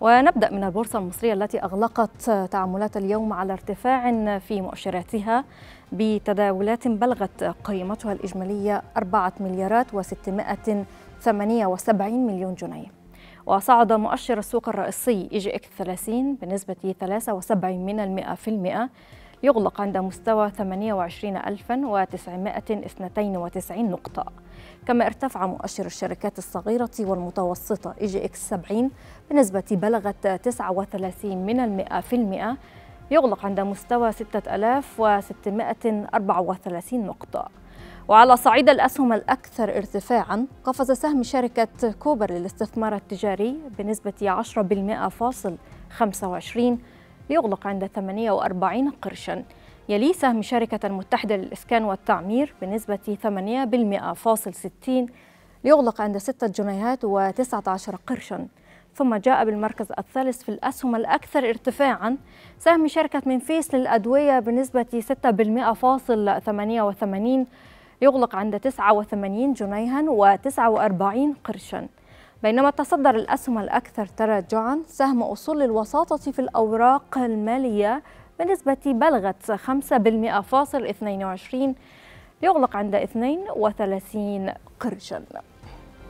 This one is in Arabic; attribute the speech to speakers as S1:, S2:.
S1: ونبدأ من البورصة المصرية التي أغلقت تعاملات اليوم على ارتفاع في مؤشراتها بتداولات بلغت قيمتها الإجمالية 4 مليارات و678 مليون جنيه وصعد مؤشر السوق الرئيسي إيجي إكس 30 بنسبة 73% يغلق عند مستوى 28992 نقطة كما ارتفع مؤشر الشركات الصغيرة والمتوسطة إي جي إكس 70 بنسبة بلغت 39 من المئة في المئة يغلق عند مستوى 6634 نقطة وعلى صعيد الأسهم الأكثر ارتفاعاً قفز سهم شركة كوبر للاستثمار التجاري بنسبة 10% فاصل 25 يغلق عند 48 قرشاً يليه سهم شركة المتحدة للإسكان والتعمير بنسبة 8.60 ليغلق عند 6 جنيهات و19 قرشا ثم جاء بالمركز الثالث في الأسهم الأكثر ارتفاعا سهم شركة منفيس للأدوية بنسبة 6.88 ليغلق عند 89 جنيها و49 قرشا بينما تصدر الأسهم الأكثر تراجعا سهم أصول الوساطة في الأوراق المالية بنسبة بلغت 5.22 22 ليغلق عند 32 قرشا